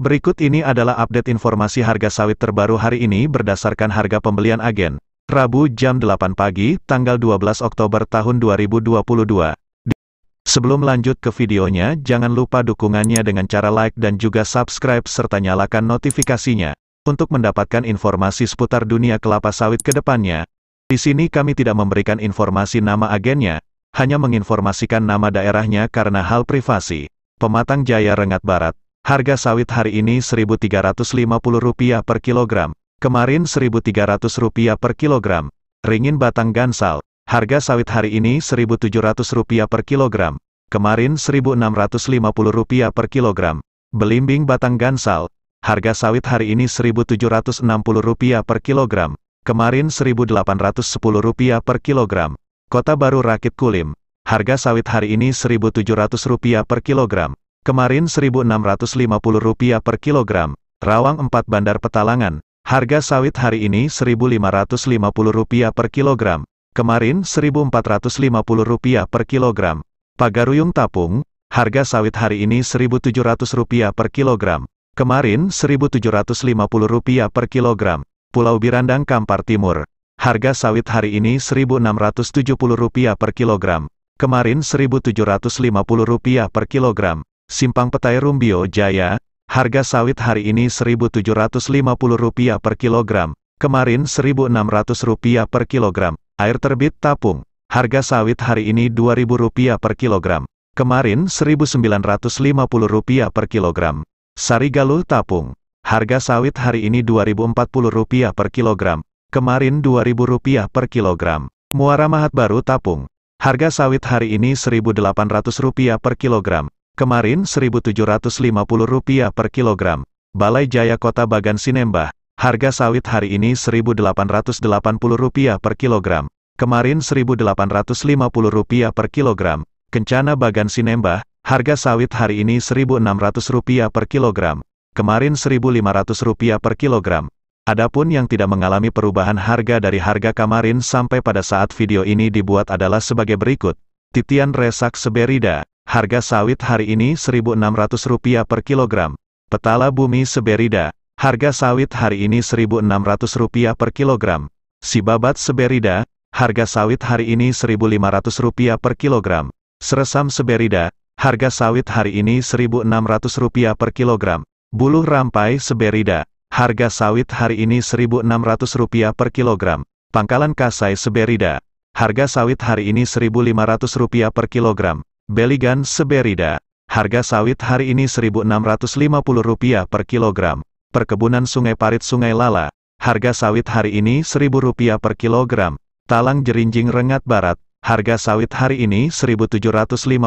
Berikut ini adalah update informasi harga sawit terbaru hari ini berdasarkan harga pembelian agen. Rabu jam 8 pagi, tanggal 12 Oktober tahun 2022. Sebelum lanjut ke videonya, jangan lupa dukungannya dengan cara like dan juga subscribe serta nyalakan notifikasinya untuk mendapatkan informasi seputar dunia kelapa sawit ke depannya. Di sini kami tidak memberikan informasi nama agennya, hanya menginformasikan nama daerahnya karena hal privasi. Pematang Jaya Rengat Barat, harga sawit hari ini Rp1.350 per kilogram, kemarin Rp1.300 per kilogram. Ringin Batang Gansal, harga sawit hari ini Rp1.700 per kilogram, kemarin Rp1.650 per kilogram. Belimbing Batang Gansal, Harga sawit hari ini Rp1.760 per kilogram, kemarin Rp1.810 per kilogram. Kota Baru Rakit Kulim, harga sawit hari ini Rp1.700 per kilogram, kemarin Rp1.650 per kilogram. Rawang 4 Bandar Petalangan, harga sawit hari ini Rp1.550 per kilogram, kemarin Rp1.450 per kilogram. Pagaruyung Tapung, harga sawit hari ini Rp1.700 per kilogram, Kemarin Rp1.750 per kilogram. Pulau Birandang Kampar Timur. Harga sawit hari ini Rp1.670 per kilogram. Kemarin Rp1.750 per kilogram. Simpang Petai Rumbio Jaya. Harga sawit hari ini Rp1.750 per kilogram. Kemarin Rp1.600 per kilogram. Air terbit Tapung. Harga sawit hari ini Rp2.000 per kilogram. Kemarin Rp1.950 per kilogram. Sarigalu tapung. Harga sawit hari ini Rp2.040 per kilogram, kemarin Rp2.000 per kilogram. Muara Mahat Baru tapung. Harga sawit hari ini Rp1.800 per kilogram, kemarin Rp1.750 per kilogram. Balai Jaya Kota Bagan Sinembah, harga sawit hari ini Rp1.880 per kilogram, kemarin Rp1.850 per kilogram. Kencana Bagan Sinembah, Harga sawit hari ini Rp1.600 per kilogram, kemarin Rp1.500 per kilogram. Adapun yang tidak mengalami perubahan harga dari harga kemarin sampai pada saat video ini dibuat adalah sebagai berikut. Titian Resak Seberida, harga sawit hari ini Rp1.600 per kilogram. Petala Bumi Seberida, harga sawit hari ini Rp1.600 per kilogram. Sibabat Seberida, harga sawit hari ini Rp1.500 per kilogram. Seresam Seberida, Harga sawit hari ini Rp1.600 per kilogram. Buluh rampai seberida. Harga sawit hari ini Rp1.600 per kilogram. Pangkalan kasai seberida. Harga sawit hari ini Rp1.500 per kilogram. Beligan seberida. Harga sawit hari ini Rp1.650 per kilogram. Perkebunan Sungai Parit Sungai Lala. Harga sawit hari ini Rp1.000 per kilogram. Talang Jerinjing Rengat Barat. Harga sawit hari ini Rp1.750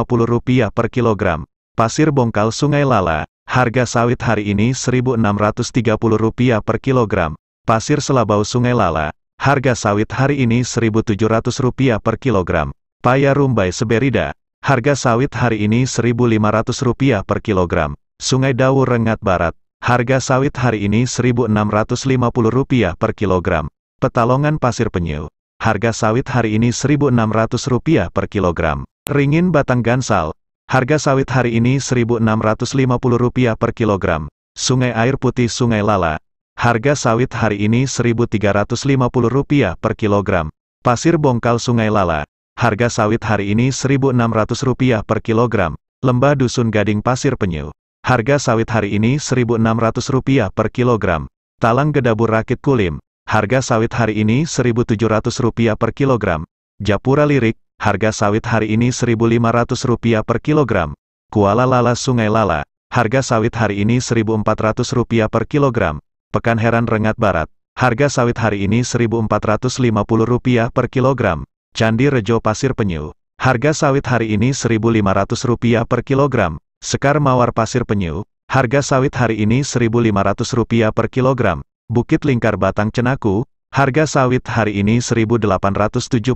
per kilogram. Pasir bongkal Sungai Lala, harga sawit hari ini Rp1.630 per kilogram. Pasir selabau Sungai Lala, harga sawit hari ini Rp1.700 per kilogram. Paya Rumbai Seberida, harga sawit hari ini Rp1.500 per kilogram. Sungai Dawu Rengat Barat, harga sawit hari ini Rp1.650 per kilogram. Petalongan Pasir Penyu, harga sawit hari ini Rp1.600 per kilogram. Ringin batang gansal, harga sawit hari ini Rp1.650 per kilogram. Sungai air putih Sungai Lala, harga sawit hari ini Rp1.350 per kilogram. Pasir bongkal Sungai Lala, harga sawit hari ini Rp1.600 per kilogram. Lembah Dusun Gading Pasir Penyu, harga sawit hari ini Rp1.600 per kilogram. Talang Gedabur Rakit Kulim, Harga sawit hari ini Rp1.700 per kilogram. Japura lirik, harga sawit hari ini Rp1.500 per kilogram. Kuala Lala Sungai Lala, harga sawit hari ini Rp1.400 per kilogram. Pekan Heran Rengat Barat, harga sawit hari ini Rp1.450 per kilogram. Candi Rejo Pasir Penyu, harga sawit hari ini Rp1.500 per kilogram. Sekar Mawar Pasir Penyu, harga sawit hari ini Rp1.500 per kilogram. Bukit Lingkar Batang Cenaku, harga sawit hari ini Rp1.870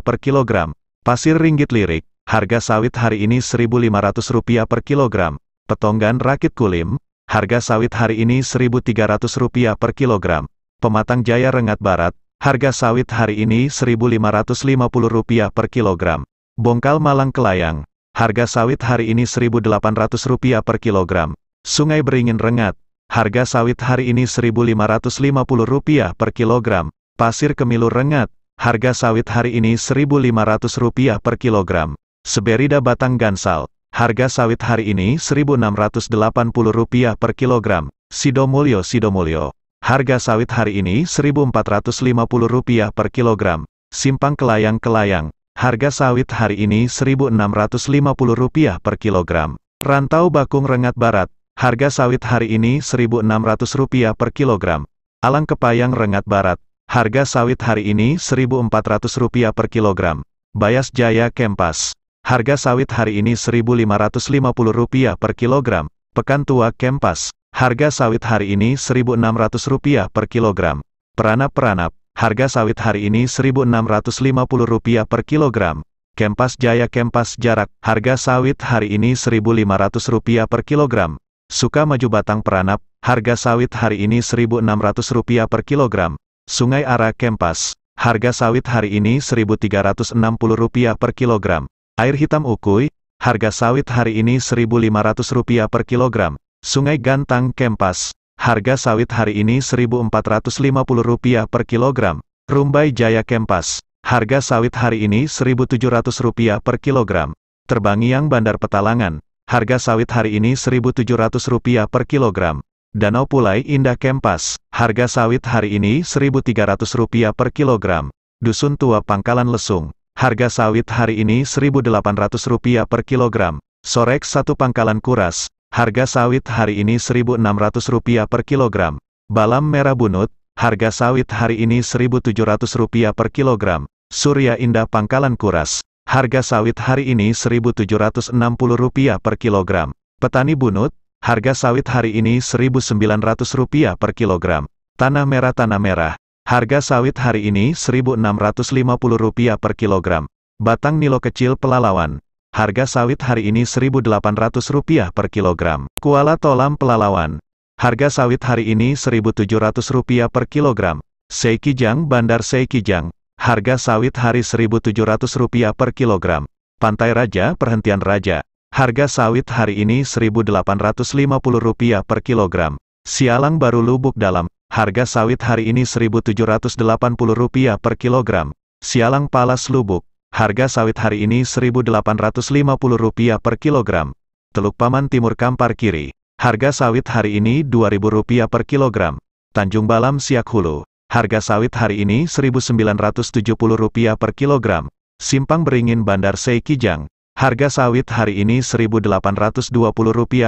per kilogram, pasir ringgit lirik, harga sawit hari ini Rp1.500 per kilogram, petonggan rakit kulim, harga sawit hari ini Rp1.300 per kilogram, pematang jaya rengat barat, harga sawit hari ini Rp1.550 per kilogram, bongkal malang kelayang, harga sawit hari ini Rp1.800 per kilogram, sungai beringin rengat, Harga sawit hari ini Rp1.550 per kilogram, pasir kemilu rengat, harga sawit hari ini Rp1.500 per kilogram. Seberida batang gansal, harga sawit hari ini Rp1.680 per kilogram. Sidomulyo Sidomulyo, harga sawit hari ini Rp1.450 per kilogram. Simpang kelayang-kelayang, harga sawit hari ini Rp1.650 per kilogram. Rantau bakung rengat barat, Harga sawit hari ini Rp1.600 per kilogram. Alang Kepayang Rengat Barat. Harga sawit hari ini Rp1.400 per kilogram. Bayas Jaya Kempas. Harga sawit hari ini Rp1.550 per kilogram. Pekan Tua Kempas. Harga sawit hari ini Rp1.600 per kilogram. Peranap Peranap. Harga sawit hari ini Rp1.650 per kilogram. Kempas Jaya Kempas Jarak. Harga sawit hari ini Rp1.500 per kilogram. Suka maju batang peranap, harga sawit hari ini Rp1.600 per kilogram. Sungai Ara Kempas, harga sawit hari ini Rp1.360 per kilogram. Air hitam ukui, harga sawit hari ini Rp1.500 per kilogram. Sungai Gantang Kempas, harga sawit hari ini Rp1.450 per kilogram. Rumbai Jaya Kempas, harga sawit hari ini Rp1.700 per kilogram. Terbangiang Bandar Petalangan, Harga sawit hari ini Rp1.700 per kilogram. Danau Pulai Indah Kempas, harga sawit hari ini Rp1.300 per kilogram. Dusun Tua Pangkalan Lesung, harga sawit hari ini Rp1.800 per kilogram. Sorek Satu Pangkalan Kuras, harga sawit hari ini Rp1.600 per kilogram. Balam Merah Bunut, harga sawit hari ini Rp1.700 per kilogram. Surya Indah Pangkalan Kuras, Harga sawit hari ini Rp1.760 per kilogram. Petani bunut, harga sawit hari ini Rp1.900 per kilogram. Tanah merah tanah merah, harga sawit hari ini Rp1.650 per kilogram. Batang nilo kecil pelalawan, harga sawit hari ini Rp1.800 per kilogram. Kuala tolam pelalawan, harga sawit hari ini Rp1.700 per kilogram. Seikijang Bandar Seikijang, Harga sawit hari Rp1.700 per kilogram. Pantai Raja, perhentian Raja. Harga sawit hari ini Rp1.850 per kilogram. Sialang baru lubuk dalam. Harga sawit hari ini Rp1.780 per kilogram. Sialang palas lubuk. Harga sawit hari ini Rp1.850 per kilogram. Teluk Paman Timur Kampar Kiri. Harga sawit hari ini Rp2.000 per kilogram. Tanjung Balam Siak Hulu. Harga sawit hari ini Rp1.970 per kilogram. Simpang Beringin Bandar Seikijang. Harga sawit hari ini Rp1.820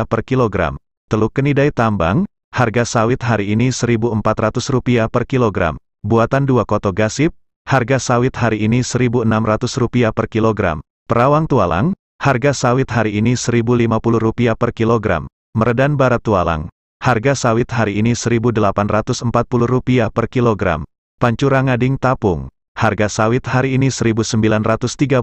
per kilogram. Teluk Kenidai Tambang. Harga sawit hari ini Rp1.400 per kilogram. Buatan dua koto gasip. Harga sawit hari ini Rp1.600 per kilogram. Perawang Tualang. Harga sawit hari ini Rp1.050 per kilogram. Meredan Barat Tualang. Harga sawit hari ini Rp1.840 per kilogram. Pancurangading Tapung. Harga sawit hari ini Rp1.935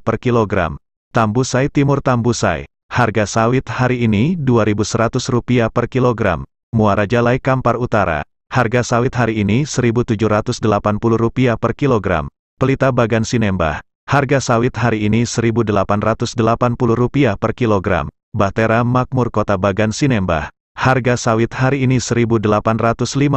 per kilogram. Tambusai Timur Tambusai. Harga sawit hari ini Rp2.100 per kilogram. Muara Jalai Kampar Utara. Harga sawit hari ini Rp1.780 per kilogram. Pelita Bagan Sinembah. Harga sawit hari ini Rp1.880 per kilogram. Batera Makmur Kota Bagan Sinembah. Harga sawit hari ini Rp1.850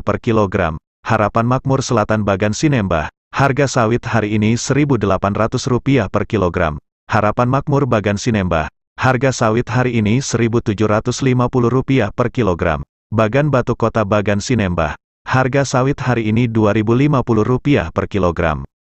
per kilogram. Harapan Makmur Selatan Bagan Sinembah, harga sawit hari ini Rp1.800 per kilogram. Harapan Makmur Bagan Sinembah, harga sawit hari ini Rp1.750 per kilogram. Bagan Batu Kota Bagan Sinembah, harga sawit hari ini Rp2.050 per kilogram.